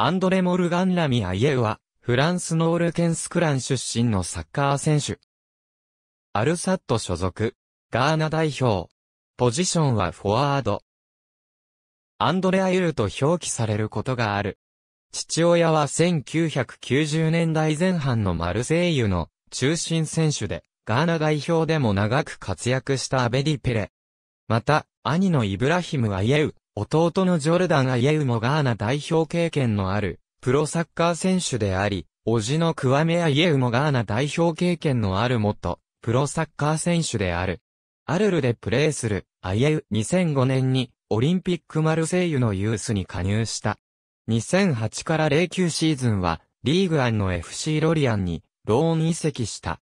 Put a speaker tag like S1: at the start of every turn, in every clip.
S1: アンドレ・モルガン・ラミアイエウは、フランスのオールケンスクラン出身のサッカー選手。アルサット所属、ガーナ代表。ポジションはフォワード。アンドレ・アユルと表記されることがある。父親は1990年代前半のマルセイユの中心選手で、ガーナ代表でも長く活躍したアベディ・ペレ。また、兄のイブラヒム・アイエウ弟のジョルダン・アイエウもガーナ代表経験のある、プロサッカー選手であり、叔父のクワメ・アイエウもガーナ代表経験のある元、プロサッカー選手である。アルルでプレーする、アイエウ2005年に、オリンピックマルセイユのユースに加入した。2008から09シーズンは、リーグアンの FC ロリアンに、ローン移籍した。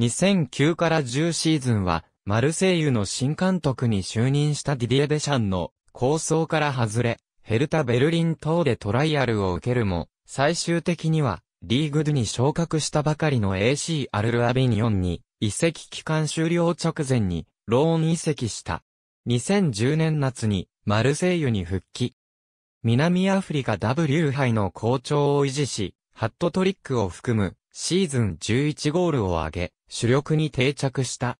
S1: 2009から10シーズンは、マルセイユの新監督に就任したディディエ・デシャンの構想から外れ、ヘルタ・ベルリン等でトライアルを受けるも、最終的には、リーグ2に昇格したばかりの AC アルルアビニオンに、移籍期間終了直前に、ローン移籍した。2010年夏に、マルセイユに復帰。南アフリカ W 杯の好調を維持し、ハットトリックを含む、シーズン11ゴールを挙げ、主力に定着した。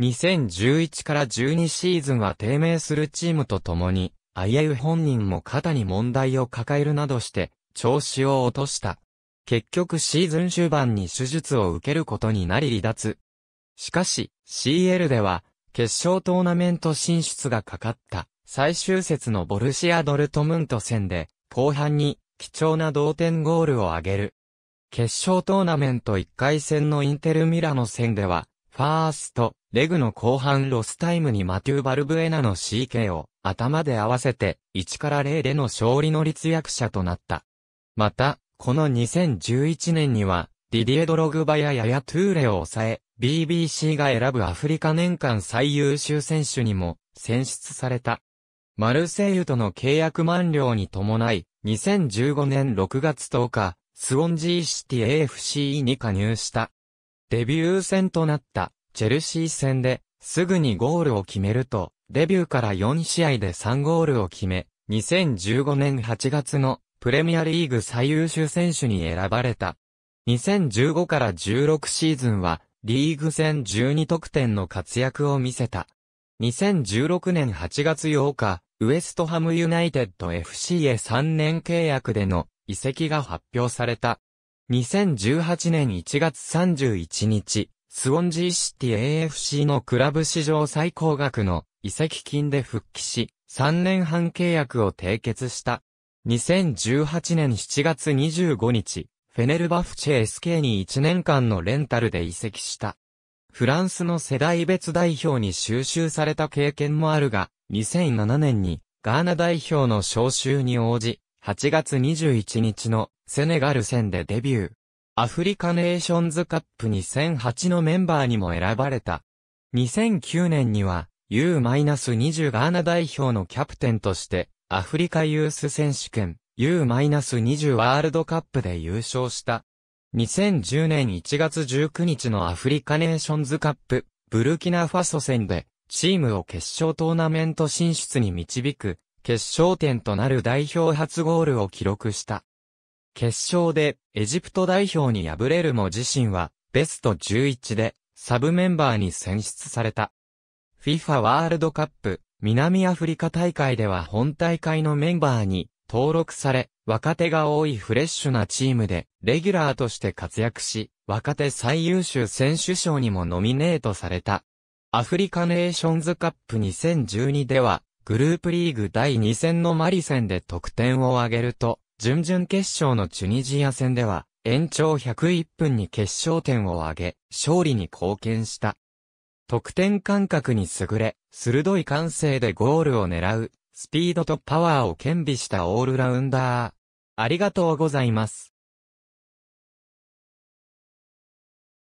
S1: 2011から12シーズンは低迷するチームと共に、IAU 本人も肩に問題を抱えるなどして、調子を落とした。結局シーズン終盤に手術を受けることになり離脱。しかし、CL では、決勝トーナメント進出がかかった、最終節のボルシア・ドルトムント戦で、後半に、貴重な同点ゴールを挙げる。決勝トーナメント1回戦のインテル・ミラノ戦では、ファースト、レグの後半ロスタイムにマテュー・バルブエナの CK を頭で合わせて1から0での勝利の立役者となった。また、この2011年には、ディディエ・ドログバやヤヤ・トゥーレを抑え、BBC が選ぶアフリカ年間最優秀選手にも選出された。マルセイユとの契約満了に伴い、2015年6月10日、スウォンジーシティ AFC に加入した。デビュー戦となったチェルシー戦ですぐにゴールを決めると、デビューから4試合で3ゴールを決め、2015年8月のプレミアリーグ最優秀選手に選ばれた。2015から16シーズンは、リーグ戦12得点の活躍を見せた。2016年8月8日、ウエストハムユナイテッド FC へ3年契約での移籍が発表された。2018年1月31日、スウォンジーシティ AFC のクラブ史上最高額の移籍金で復帰し、3年半契約を締結した。2018年7月25日、フェネルバフチェ SK に1年間のレンタルで移籍した。フランスの世代別代表に収集された経験もあるが、2007年にガーナ代表の招集に応じ、8月21日のセネガル戦でデビュー。アフリカネーションズカップ2008のメンバーにも選ばれた。2009年には U-20 ガーナ代表のキャプテンとしてアフリカユース選手権 U-20 ワールドカップで優勝した。2010年1月19日のアフリカネーションズカップブルキナファソ戦でチームを決勝トーナメント進出に導く決勝点となる代表初ゴールを記録した。決勝でエジプト代表に敗れるも自身はベスト11でサブメンバーに選出された。FIFA ワールドカップ南アフリカ大会では本大会のメンバーに登録され、若手が多いフレッシュなチームでレギュラーとして活躍し、若手最優秀選手賞にもノミネートされた。アフリカネーションズカップ2012では、グループリーグ第2戦のマリ戦で得点を挙げると、準々決勝のチュニジア戦では、延長101分に決勝点を挙げ、勝利に貢献した。得点感覚に優れ、鋭い感性でゴールを狙う、スピードとパワーを兼備したオールラウンダー。ありがとうございます。